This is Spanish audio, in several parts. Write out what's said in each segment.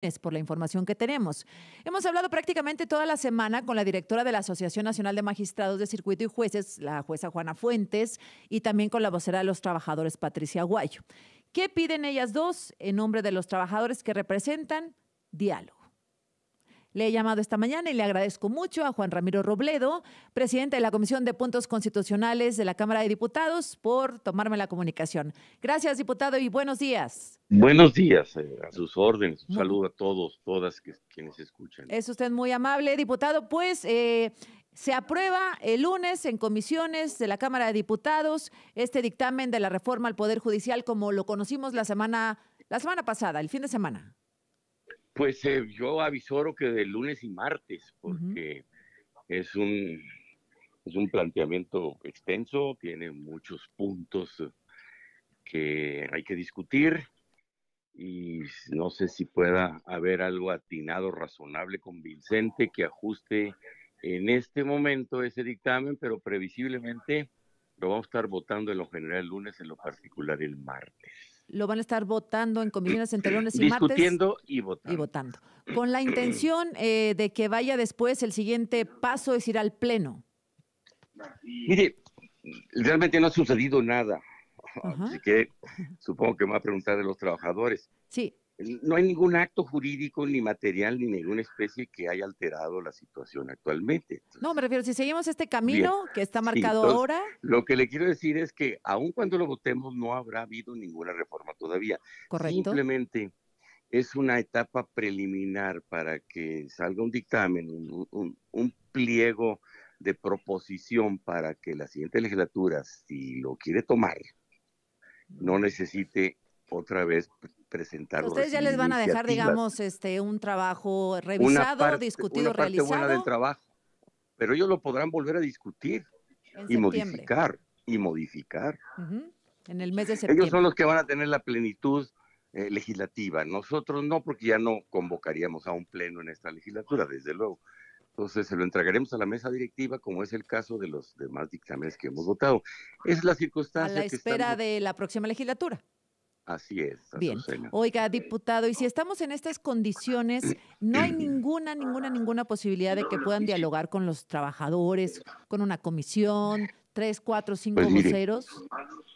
es por la información que tenemos. Hemos hablado prácticamente toda la semana con la directora de la Asociación Nacional de Magistrados de Circuito y Jueces, la jueza Juana Fuentes, y también con la vocera de los trabajadores, Patricia Guayo. ¿Qué piden ellas dos en nombre de los trabajadores que representan? Diálogo. Le he llamado esta mañana y le agradezco mucho a Juan Ramiro Robledo, presidente de la Comisión de Puntos Constitucionales de la Cámara de Diputados, por tomarme la comunicación. Gracias, diputado, y buenos días. Buenos días, eh, a sus órdenes. Un saludo a todos, todas quienes escuchan. Es usted muy amable, diputado. Pues eh, se aprueba el lunes en comisiones de la Cámara de Diputados este dictamen de la reforma al Poder Judicial como lo conocimos la semana, la semana pasada, el fin de semana. Pues eh, yo avisoro que de lunes y martes, porque es, un, es un planteamiento extenso, tiene muchos puntos que hay que discutir y no sé si pueda haber algo atinado, razonable, convincente que ajuste en este momento ese dictamen, pero previsiblemente lo vamos a estar votando en lo general el lunes, en lo particular el martes lo van a estar votando en comisiones entre y Discutiendo martes. y votando. Y votando. Con la intención eh, de que vaya después, el siguiente paso es ir al Pleno. Mire, realmente no ha sucedido nada. Así que supongo que me va a preguntar de los trabajadores. Sí. No hay ningún acto jurídico ni material ni ninguna especie que haya alterado la situación actualmente. no, me refiero, si seguimos este camino que está marcado ahora. Lo que le quiero decir es que aun cuando lo votemos no habrá habido ninguna reforma todavía. Correcto. Simplemente es una etapa preliminar para que salga un dictamen, un, un pliego de proposición para que la siguiente legislatura, si lo quiere tomar, no necesite otra vez presentar. Ustedes ya les van a dejar, digamos, este, un trabajo revisado, discutido, una parte realizado. Buena del trabajo, pero ellos lo podrán volver a discutir y modificar y modificar. En el mes de septiembre. Ellos son los que van a tener la plenitud eh, legislativa. Nosotros no, porque ya no convocaríamos a un pleno en esta legislatura, desde luego. Entonces se lo entregaremos a la mesa directiva, como es el caso de los demás dictámenes que hemos votado. Es la circunstancia. A la espera de la próxima legislatura. Así es. Bien. Oiga, diputado, y si estamos en estas condiciones, no hay ninguna, ninguna, ninguna posibilidad de que puedan dialogar con los trabajadores, con una comisión, tres, cuatro, cinco pues voceros,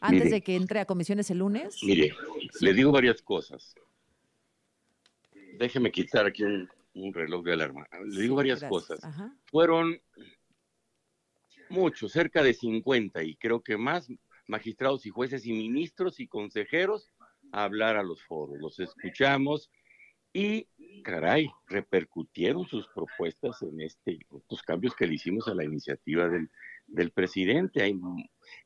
antes de que entre a comisiones el lunes. Mire, le digo varias cosas. Déjeme quitar aquí un, reloj de alarma. Le digo varias cosas. Fueron muchos, cerca de 50 y creo que más magistrados y jueces y ministros y consejeros hablar a los foros, los escuchamos y, caray, repercutieron sus propuestas en este, los cambios que le hicimos a la iniciativa del, del presidente. Hay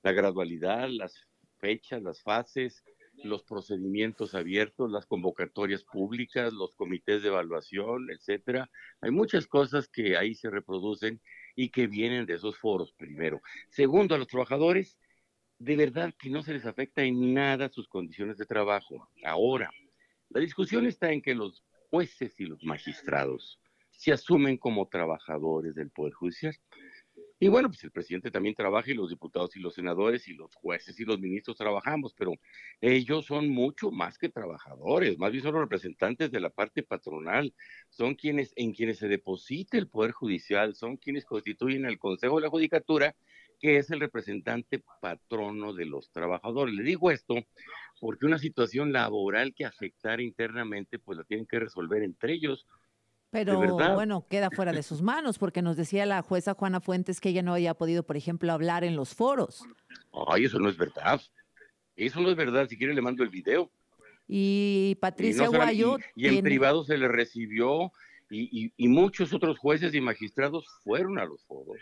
la gradualidad, las fechas, las fases, los procedimientos abiertos, las convocatorias públicas, los comités de evaluación, etcétera. Hay muchas cosas que ahí se reproducen y que vienen de esos foros, primero. Segundo, a los trabajadores de verdad que no se les afecta en nada sus condiciones de trabajo. Ahora, la discusión está en que los jueces y los magistrados se asumen como trabajadores del Poder Judicial. Y bueno, pues el presidente también trabaja y los diputados y los senadores y los jueces y los ministros trabajamos, pero ellos son mucho más que trabajadores, más bien son los representantes de la parte patronal, son quienes en quienes se deposita el poder judicial, son quienes constituyen el Consejo de la Judicatura que es el representante patrono de los trabajadores. Le digo esto porque una situación laboral que afectar internamente, pues la tienen que resolver entre ellos. Pero bueno, queda fuera de sus manos, porque nos decía la jueza Juana Fuentes que ella no había podido, por ejemplo, hablar en los foros. Ay, eso no es verdad. Eso no es verdad. Si quiere, le mando el video. Y Patricia Guayot y, en privado se le recibió, y, y muchos otros jueces y magistrados fueron a los foros.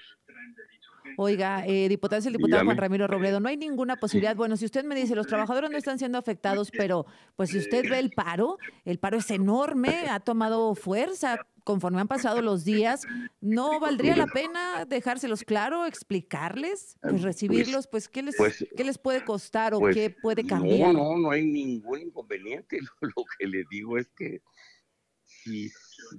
Oiga, eh, diputado, es el diputado Juan Ramiro Robledo. No hay eh, ninguna posibilidad. Bueno, si usted me dice, los trabajadores no están siendo afectados, eh, pero pues si usted ve el paro, el paro es enorme, ha tomado fuerza conforme han pasado los días. ¿No valdría la pena dejárselos claro, explicarles, eh, pues, recibirlos? Pues, pues, ¿qué les, pues, les puede costar o qué puede cambiar? No, no, no hay ningún inconveniente. lo que le digo es que si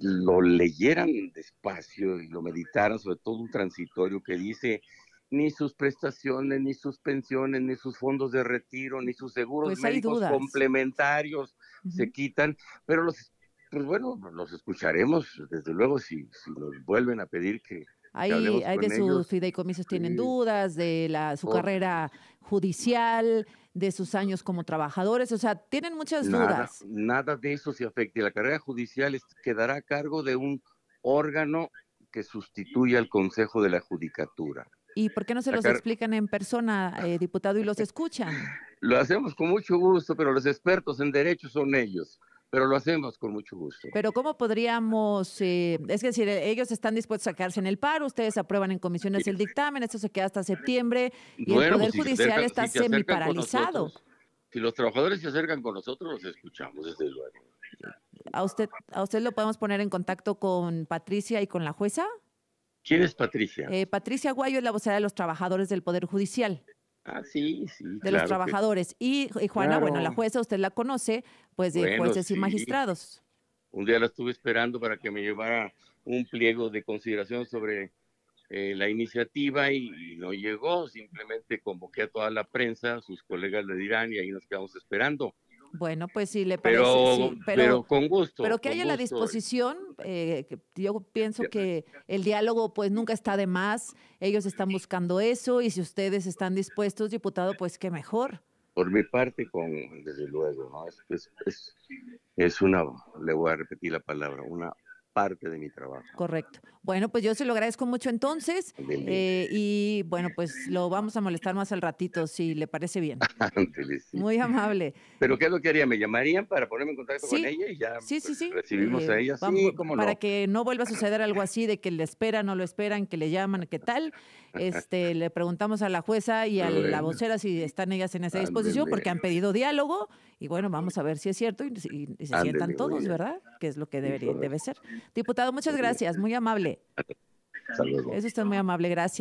lo leyeran despacio y lo meditaran, sobre todo un transitorio que dice ni sus prestaciones, ni sus pensiones, ni sus fondos de retiro, ni sus seguros pues, médicos complementarios se quitan, pero los pues bueno, los escucharemos, desde luego, si, si nos vuelven a pedir que, Ahí, de sus fideicomisos tienen dudas, de su carrera judicial, de sus años como trabajadores, o sea, tienen muchas dudas. Nada de eso se afecte. La carrera judicial quedará a cargo de un órgano que sustituya al Consejo de la Judicatura. ¿Y por qué no se los explican en persona, eh, diputado, y los escuchan? Lo hacemos con mucho gusto, pero los expertos en derecho son ellos pero lo hacemos con mucho gusto. Pero ¿cómo podríamos, eh, es decir, ellos están dispuestos a quedarse en el paro, ustedes aprueban en comisiones el dictamen, esto se queda hasta septiembre y el Poder Judicial está semiparalizado. semi-paralizado. si los trabajadores se acercan con nosotros, los escuchamos, desde luego. ¿A usted, ¿A usted lo podemos poner en contacto con Patricia y con la jueza? ¿Quién es Patricia? Eh, Patricia Guayo es la vocera de los trabajadores del Poder Judicial. Ah, sí, sí. De los trabajadores. Y, Juana, bueno, la jueza usted la conoce, pues de jueces y magistrados. Un día la estuve esperando para que me llevara un pliego de consideración sobre eh, la iniciativa y, no llegó, simplemente convoqué a toda la prensa, sus colegas le dirán y ahí nos quedamos esperando. Bueno, pues sí, le parece. Pero, pero, con gusto. Pero que haya la disposición, eh, yo pienso que el diálogo pues nunca está de más, ellos están buscando eso y si ustedes están dispuestos, diputado, pues qué mejor. Por mi parte, con, desde luego, ¿no? es, es una, le voy a repetir la palabra, una parte de mi trabajo. Correcto. Bueno, pues yo se lo agradezco mucho entonces. Eh, y bueno, pues lo vamos a molestar más al ratito, si le parece bien. Muy amable. ¿Pero qué es lo que haría? ¿Me llamarían para ponerme en contacto con ella y ya pues, recibimos a eh, ella? sí, para que no vuelva a suceder algo así de que le esperan, no lo esperan, que le llaman, qué tal. Este, le preguntamos a la jueza y a la vocera si están ellas en esa disposición, porque han pedido diálogo. Y bueno, vamos a ver si es cierto y, se sientan todos, ¿verdad? Que es lo que debería, debe ser. Diputado, muchas gracias. Muy amable. Eso está muy amable. Gracias.